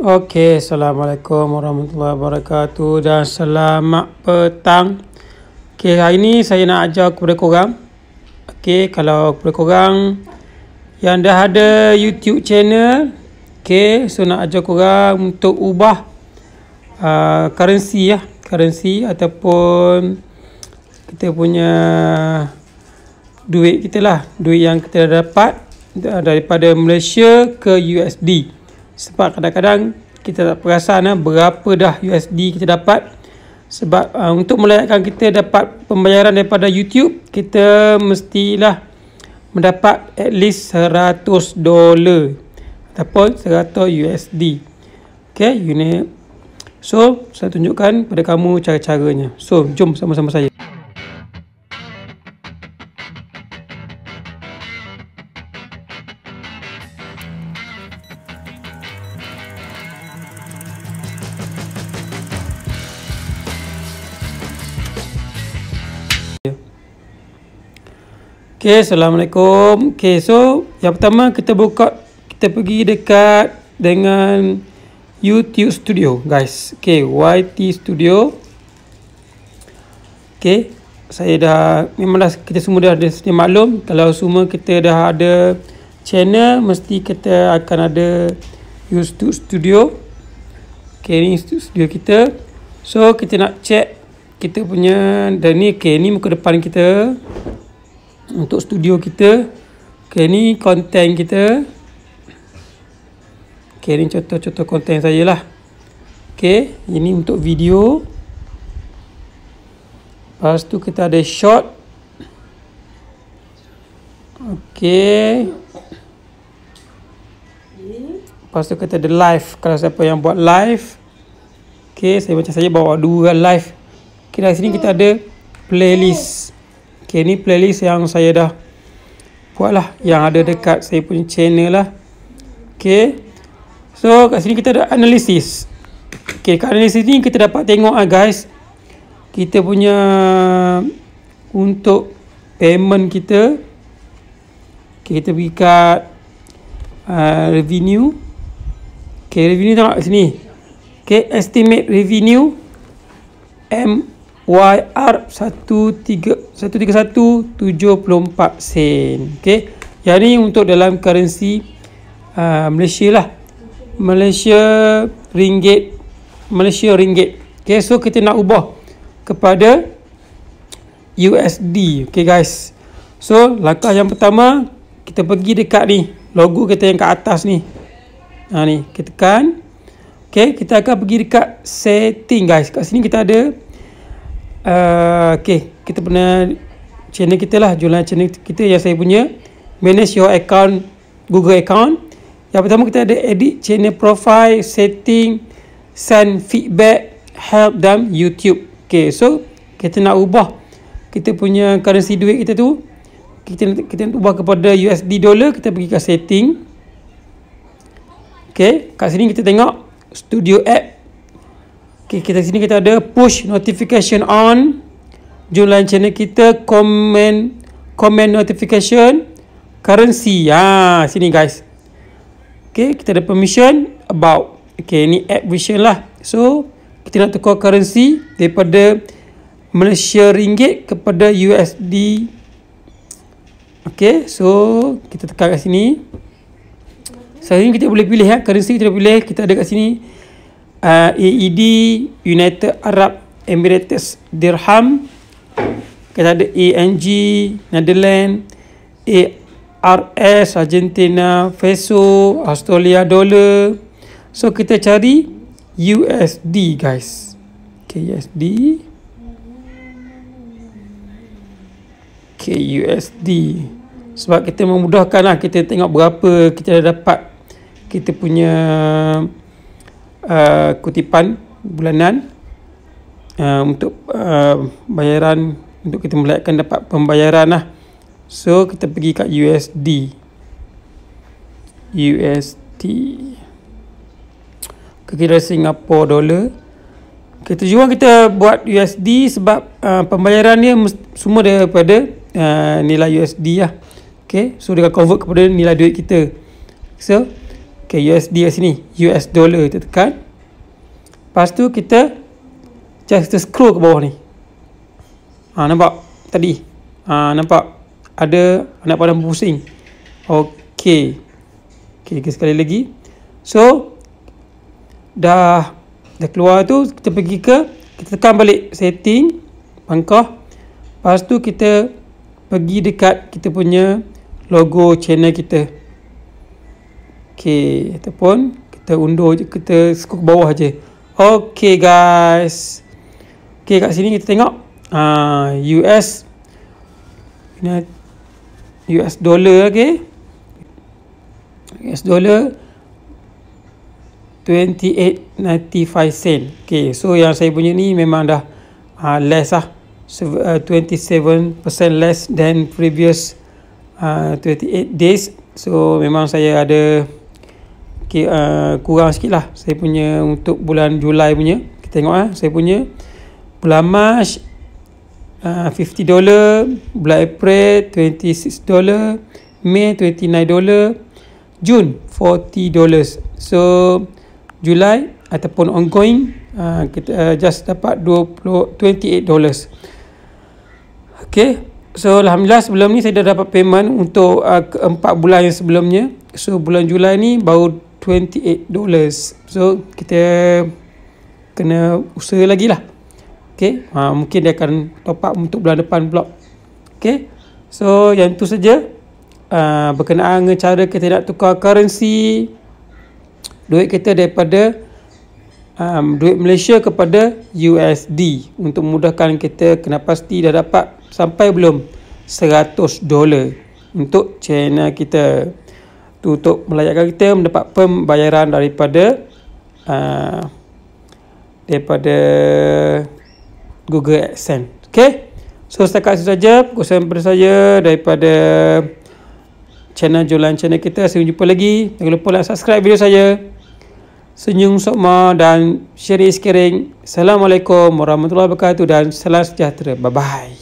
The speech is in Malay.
Okey, Assalamualaikum warahmatullahi wabarakatuh dan selamat petang. Okey, hari ni saya nak ajar kepada korang. Okey, kalau kepada korang yang dah ada YouTube channel, okey, so nak ajar korang untuk ubah uh, currency ya, currency ataupun kita punya duit kita lah, duit yang kita dapat daripada Malaysia ke USD sebab kadang-kadang kita tak perasan ha, berapa dah USD kita dapat sebab uh, untuk melayakkan kita dapat pembayaran daripada YouTube kita mestilah mendapat at least 100 dolar ataupun 100 USD okay, unit so saya tunjukkan kepada kamu cara-caranya so jom sama-sama saya Okay, Assalamualaikum. Okay, so yang pertama kita buka, kita pergi dekat dengan YouTube Studio, guys. Okay, YT Studio. Okay, saya dah, memang dah, kita semua dah ada sedia maklum. Kalau semua kita dah ada channel, mesti kita akan ada YouTube Studio. Okay, ni YouTube Studio kita. So, kita nak check kita punya, dan ni, okay, ni muka depan kita untuk studio kita okay, ni konten kita ok ni contoh-contoh konten saya lah ok ini untuk video lepas tu kita ada short ok lepas tu kita ada live kalau siapa yang buat live ok saya macam saya bawa dua live ok dari sini kita ada playlist Okay, ni playlist yang saya dah buat lah. Yang ada dekat saya punya channel lah. Okay. So, kat sini kita ada analisis. Okay, kat analisis ni kita dapat tengok lah guys. Kita punya untuk payment kita. Okay, kita pergi kat uh, revenue. Okay, revenue tengok kat sini. Okay, estimate revenue. MYR 131 74 sen okey yang ni untuk dalam currency uh, Malaysia lah Malaysia ringgit Malaysia ringgit okey so kita nak ubah kepada USD okey guys so langkah yang pertama kita pergi dekat ni logo kita yang kat atas ni ha ni kita tekan okey kita akan pergi dekat setting guys kat sini kita ada uh, okey kita punya channel kita lah jualan channel kita yang saya punya manage your account Google account yang pertama kita ada edit channel profile setting send feedback help dan YouTube okay so kita nak ubah kita punya currency duit kita tu kita kita nak ubah kepada USD dollar kita pergi ke setting okay kat sini kita tengok studio app Okay, kita sini kita ada push notification on jualan channel kita komen komen notification currency ha sini guys okey kita ada permission about okey ni app version lah so kita nak tukar currency daripada Malaysia ringgit kepada USD okey so kita tekan kat sini sekarang so, kita boleh pilih ya currency kita pilih kita ada kat sini uh, AED United Arab Emirates dirham kita ada ENG, Netherlands, ARS, Argentina, Peso, Australia Dollar. So kita cari USD guys. Okay, USD. Okay, USD. Sebab kita memudahkan lah kita tengok berapa kita dah dapat kita punya uh, kutipan bulanan uh, untuk uh, bayaran untuk kita mulakan dapat pembayaran lah. So kita pergi kat USD. USD. Kira Singapore dollar. Okay, tujuan kita buat USD sebab uh, pembayaran dia semua daripada uh, nilai USD lah. Okay, so dia akan convert kepada nilai duit kita. So, okay, USD kat sini. US dollar kita tekan. Lepas tu kita just scroll ke bawah ni. Ha, nampak? Tadi. Ha, nampak? Ada anak padang pusing. Okey. Okey, sekali lagi. So, dah dah keluar tu, kita pergi ke, kita tekan balik setting, pangkah. Lepas tu, kita pergi dekat kita punya logo channel kita. Okey, ataupun kita undur je, kita skup bawah je. Okey, guys. Okey, kat sini kita tengok uh, ah, US US dollar okay US dollar 28.95 sen okay so yang saya punya ni memang dah uh, less lah 27% ah, less than previous uh, 28 days so memang saya ada okay, uh, kurang sikit lah saya punya untuk bulan Julai punya kita tengok lah saya punya bulan March $50, Bulan April $26, May $29, June $40. So Julai ataupun ongoing uh, kita uh, just dapat 20 Okay, so alhamdulillah sebelum ni saya dah dapat payment untuk uh, keempat bulan yang sebelumnya. So bulan Julai ni baru $28. So kita kena usaha lagi lah. Okey, ha, mungkin dia akan top up untuk bulan depan pula. Okey. So, yang itu saja. Uh, berkenaan dengan cara kita nak tukar currency duit kita daripada um, duit Malaysia kepada USD untuk memudahkan kita kena pasti dah dapat sampai belum 100 dolar untuk China kita tu untuk melayakkan kita mendapat pembayaran daripada uh, daripada Google AdSense. Okay. So setakat itu saja perkongsian daripada saya daripada channel jualan channel kita. Saya jumpa lagi. Jangan lupa like subscribe video saya. Senyum sokma dan share sekiranya. Assalamualaikum warahmatullahi wabarakatuh dan salam sejahtera. Bye-bye.